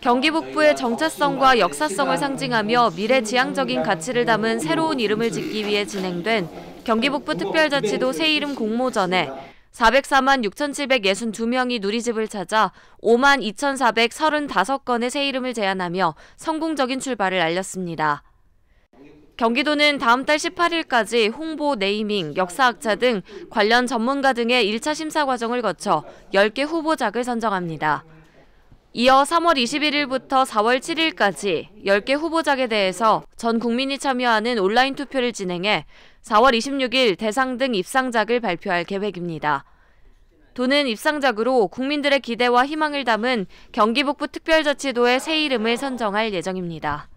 경기 북부의 정체성과 역사성을 상징하며 미래지향적인 가치를 담은 새로운 이름을 짓기 위해 진행된 경기 북부 특별자치도 새 이름 공모전에 404만 6,762명이 누리집을 찾아 5만 2,435건의 새 이름을 제안하며 성공적인 출발을 알렸습니다. 경기도는 다음 달 18일까지 홍보, 네이밍, 역사학자 등 관련 전문가 등의 1차 심사 과정을 거쳐 10개 후보작을 선정합니다. 이어 3월 21일부터 4월 7일까지 10개 후보작에 대해서 전 국민이 참여하는 온라인 투표를 진행해 4월 26일 대상 등 입상작을 발표할 계획입니다. 도는 입상작으로 국민들의 기대와 희망을 담은 경기북부 특별자치도의 새 이름을 선정할 예정입니다.